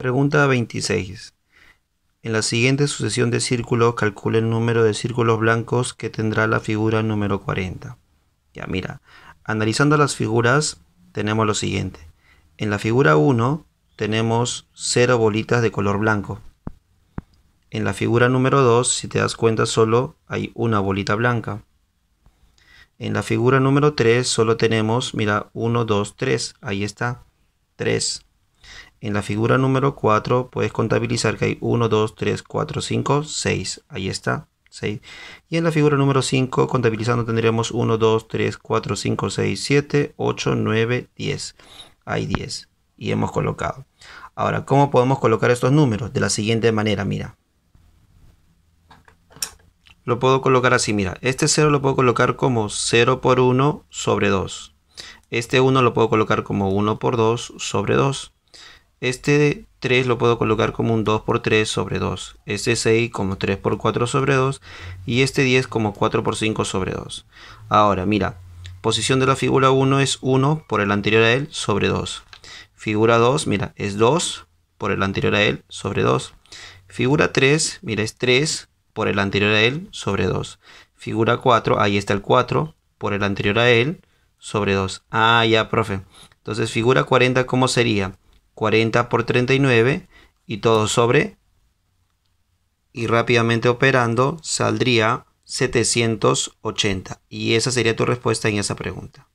Pregunta 26. En la siguiente sucesión de círculos calcule el número de círculos blancos que tendrá la figura número 40. Ya mira, analizando las figuras tenemos lo siguiente. En la figura 1 tenemos 0 bolitas de color blanco. En la figura número 2, si te das cuenta, solo hay una bolita blanca. En la figura número 3 solo tenemos, mira, 1, 2, 3, ahí está, 3. En la figura número 4 puedes contabilizar que hay 1, 2, 3, 4, 5, 6. Ahí está, 6. Y en la figura número 5, contabilizando tendríamos 1, 2, 3, 4, 5, 6, 7, 8, 9, 10. Hay 10 y hemos colocado. Ahora, ¿cómo podemos colocar estos números? De la siguiente manera, mira. Lo puedo colocar así, mira. Este 0 lo puedo colocar como 0 por 1 sobre 2. Este 1 lo puedo colocar como 1 por 2 sobre 2. Este 3 lo puedo colocar como un 2 por 3 sobre 2. Este 6 como 3 por 4 sobre 2. Y este 10 como 4 por 5 sobre 2. Ahora, mira. Posición de la figura 1 es 1 por el anterior a él sobre 2. Figura 2, mira, es 2 por el anterior a él sobre 2. Figura 3, mira, es 3 por el anterior a él sobre 2. Figura 4, ahí está el 4 por el anterior a él sobre 2. Ah, ya, profe. Entonces, figura 40, ¿cómo sería? 40 por 39 y todo sobre y rápidamente operando saldría 780 y esa sería tu respuesta en esa pregunta.